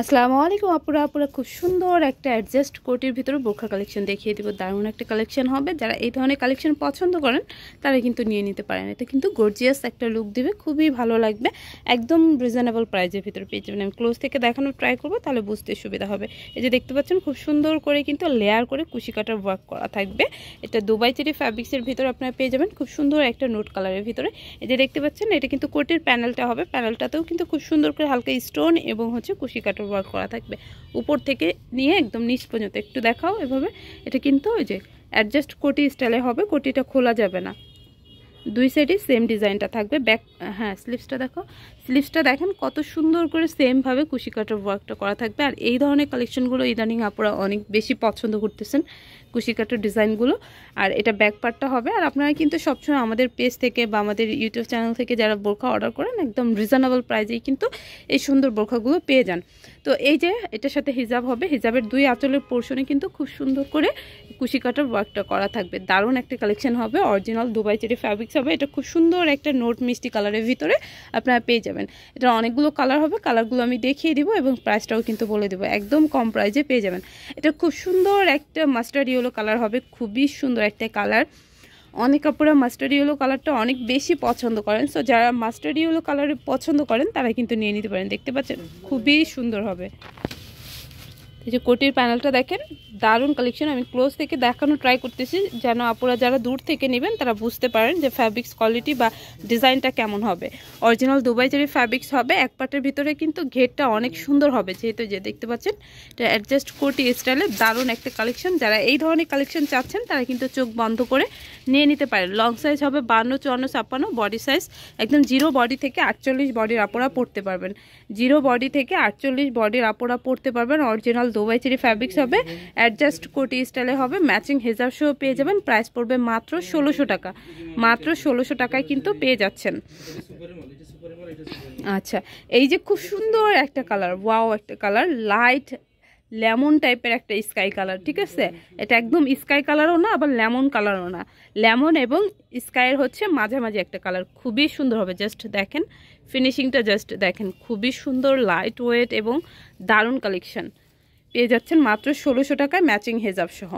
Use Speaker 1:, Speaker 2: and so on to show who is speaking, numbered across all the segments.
Speaker 1: আসসালামু আলাইকুম আপুরা আপুরা খুব সুন্দর একটা অ্যাডজাস্ট কোটির ভিতরে বোরখা কালেকশন দেখিয়ে দেবো দারুণ একটা কালেকশন হবে যারা এই ধরনের কালেকশন পছন্দ করেন তারা কিন্তু নিয়ে নিতে পারেন এটা কিন্তু গর্জিয়াস একটা লুক দেবে খুবই ভালো লাগবে একদম রিজনেবল প্রাইজের ভিতরে পেয়ে যাবেন আমি ক্লোজ থেকে দেখানোর ট্রাই করবো তাহলে বুঝতে সুবিধা হবে এই যে দেখতে পাচ্ছেন খুব সুন্দর করে কিন্তু লেয়ার করে কুশি কাটার ওয়ার্ক করা থাকবে এটা দুবাই চেরি ফ্যাব্রিক্সের ভিতরে আপনারা পেয়ে যাবেন খুব সুন্দর একটা নোট কালারের ভিতরে এই যে দেখতে পাচ্ছেন এটা কিন্তু কোটির প্যানেলটা হবে প্যানেলটাতেও কিন্তু খুব সুন্দর করে হালকা স্টোন এবং হচ্ছে কুশি কাটার ওয়ার্ক করা থাকবে উপর থেকে নিয়ে একদম নিচ পর্যন্ত একটু দেখাও এভাবে এটা কিন্তু ওই যে অ্যাডজাস্ট কোটি স্টাইলে হবে কোটিটা খোলা যাবে না দুই সাইডে সেম ডিজাইনটা থাকবে ব্যাক হ্যাঁ স্লিভসটা দেখো স্লিভসটা দেখেন কত সুন্দর করে সেমভাবে কুশি কাটার ওয়ার্কটা করা থাকবে আর এই ধরনের কালেকশনগুলো ইদানিং আপনারা অনেক বেশি পছন্দ করতেছেন কুশি কাটার ডিজাইনগুলো আর এটা ব্যাক পার্টটা হবে আর আপনারা কিন্তু সবসময় আমাদের পেজ থেকে বা আমাদের ইউটিউব চ্যানেল থেকে যারা বোরখা অর্ডার করেন একদম রিজনেবল প্রাইজেই কিন্তু এই সুন্দর বোরখাগুলো পেয়ে যান তো এই যে এটার সাথে হিজাব হবে হিজাবের দুই আঁচলের পোর্শনে কিন্তু খুব সুন্দর করে কুশি কাটার ওয়ার্কটা করা থাকবে দারুণ একটা কালেকশন হবে অরিজিনাল দুবাই চেরি ফ্যাব্রিক্স হবে এটা খুব সুন্দর একটা নোট মিষ্টি কালারের ভিতরে আপনারা পেয়ে যাবেন এটা অনেকগুলো কালার হবে কালারগুলো আমি দেখিয়ে দিব এবং প্রাইসটাও কিন্তু বলে দেবো একদম কম প্রাইসে পেয়ে যাবেন এটা খুব সুন্দর একটা মাস্টার ইয়েলো কালার হবে খুবই সুন্দর একটা কালার অনেক কাপড়া মাস্টার ইয়েলো কালারটা অনেক বেশি পছন্দ করেন সো যারা মাস্টার ইয়েলো কালার পছন্দ করেন তারা কিন্তু নিয়ে নিতে পারেন দেখতে পাচ্ছেন খুবই সুন্দর হবে এই যে কোটির প্যানেলটা দেখেন দারুণ কালেকশন আমি ক্লোজ থেকে দেখানো ট্রাই করতেছি যেন আপনারা যারা দূর থেকে নেবেন তারা বুঝতে পারেন যে ফ্যাব্রিক্স কোয়ালিটি বা ডিজাইনটা কেমন হবে অরিজিনাল দুবাই চেরি ফ্যাব্রিক্স হবে এক পাটের ভিতরে কিন্তু ঘেরটা অনেক সুন্দর হবে যেহেতু যে দেখতে পাচ্ছেন এটা অ্যাডজাস্ট কোটি স্টাইলের দারুণ একটা কালেকশন যারা এই ধরনের কালেকশন চাচ্ছেন তারা কিন্তু চোখ বন্ধ করে নিয়ে নিতে পারেন লং সাইজ হবে বান্ন চুয়ান্ন ছাপ্পান্ন বডি সাইজ একদম জিরো বডি থেকে আটচল্লিশ বডির আপোরা পড়তে পারবেন জিরো বডি থেকে আটচল্লিশ বডির আপোরা পড়তে পারবেন অরিজিনাল বাই থ্রি ফ্যাব্রিক্স হবে অ্যাডজাস্ট কোটি স্টাইলে হবে ম্যাচিং হেজাব সহ পেয়ে যাবেন প্রাইস পড়বে মাত্র ষোলোশো টাকা মাত্র ষোলোশো টাকায় কিন্তু পেয়ে যাচ্ছেন আচ্ছা এই যে খুব সুন্দর একটা কালার ওয়াও একটা কালার লাইট লেমন টাইপের একটা স্কাই কালার ঠিক আছে এটা একদম স্কাই কালারও না আবার লেমন কালারও না লেমন এবং স্কাইয়ের হচ্ছে মাঝামাঝি একটা কালার খুবই সুন্দর হবে জাস্ট দেখেন ফিনিশিংটা জাস্ট দেখেন খুবই সুন্দর লাইট ওয়েট এবং দারুণ কালেকশন পেয়ে যাচ্ছেন মাত্র ষোলোশো টাকায় ম্যাচিং হেজাব সহ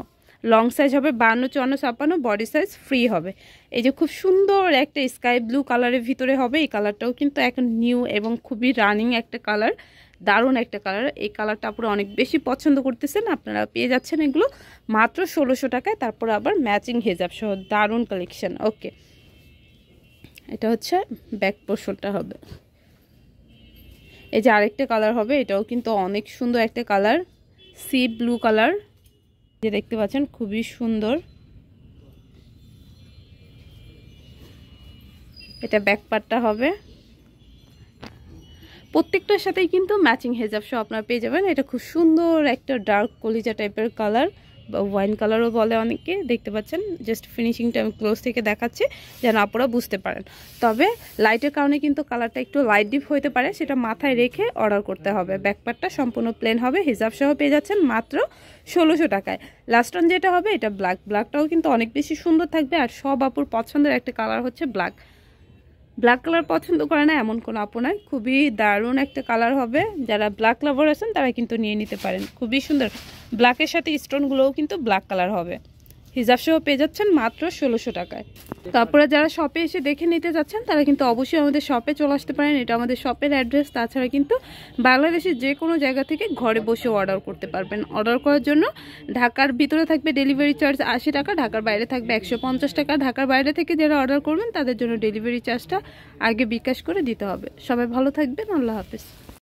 Speaker 1: লং সাইজ হবে বান্ন চুয়ান্ন ছাপ্পান্ন বডি সাইজ ফ্রি হবে এই যে খুব সুন্দর একটা স্কাই ব্লু কালারের ভিতরে হবে এই কালারটাও কিন্তু এখন নিউ এবং খুবই রানিং একটা কালার দারুণ একটা কালার এই কালারটা আপনারা অনেক বেশি পছন্দ করতেছেন আপনারা পেয়ে যাচ্ছেন এগুলো মাত্র ষোলোশো টাকায় তারপর আবার ম্যাচিং হেজাব সহ দারুণ কালেকশন ওকে এটা হচ্ছে ব্যাক পোশলটা হবে এই যে আরেকটা কালার হবে এটাও কিন্তু অনেক সুন্দর একটা কালার সি ব্লু কালার যে দেখতে পাচ্ছেন খুবই সুন্দর এটা ব্যাকপারটা হবে প্রত্যেকটার সাথেই কিন্তু ম্যাচিং হেজাব সহ আপনারা পেয়ে যাবেন এটা খুব সুন্দর একটা ডার্ক কলিজা টাইপের কালার ওয়াইন কালারও বলে অনেকে দেখতে পাচ্ছেন জাস্ট ফিনিশিংটা আমি ক্লোজ থেকে দেখাচ্ছি যেন আপনারা বুঝতে পারেন তবে লাইটের কারণে কিন্তু কালারটা একটু লাইট ডিপ হইতে পারে সেটা মাথায় রেখে অর্ডার করতে হবে ব্যাকপ্যাকটা সম্পূর্ণ প্লেন হবে হিজাব সহ পেয়ে যাচ্ছেন মাত্র ষোলোশো টাকায় লাস্ট অন যেটা হবে এটা ব্ল্যাক ব্ল্যাকটাও কিন্তু অনেক বেশি সুন্দর থাকবে আর সব আপুর পছন্দের একটা কালার হচ্ছে ব্ল্যাক ব্ল্যাক কালার পছন্দ করে না এমন কোনো আপনার খুবই দারুণ একটা কালার হবে যারা ব্ল্যাক লাভার আছেন তারা কিন্তু নিয়ে নিতে পারেন খুবই সুন্দর ব্ল্যাকের সাথে স্টোনগুলোও কিন্তু ব্ল্যাক কালার হবে সহ পেয়ে যাচ্ছেন মাত্র ষোলোশো টাকায় তারপরে যারা শপে এসে দেখে নিতে যাচ্ছেন তারা কিন্তু অবশ্যই আমাদের শপে চলে আসতে পারেন এটা আমাদের শপের অ্যাড্রেস তাছাড়া কিন্তু বাংলাদেশের যে কোনো জায়গা থেকে ঘরে বসে অর্ডার করতে পারবেন অর্ডার করার জন্য ঢাকার ভিতরে থাকবে ডেলিভারি চার্জ আশি টাকা ঢাকার বাইরে থাকবে একশো পঞ্চাশ টাকা ঢাকার বাইরে থেকে যারা অর্ডার করবেন তাদের জন্য ডেলিভারি চার্জটা আগে বিকাশ করে দিতে হবে সবাই ভালো থাকবেন আল্লাহ হাফিজ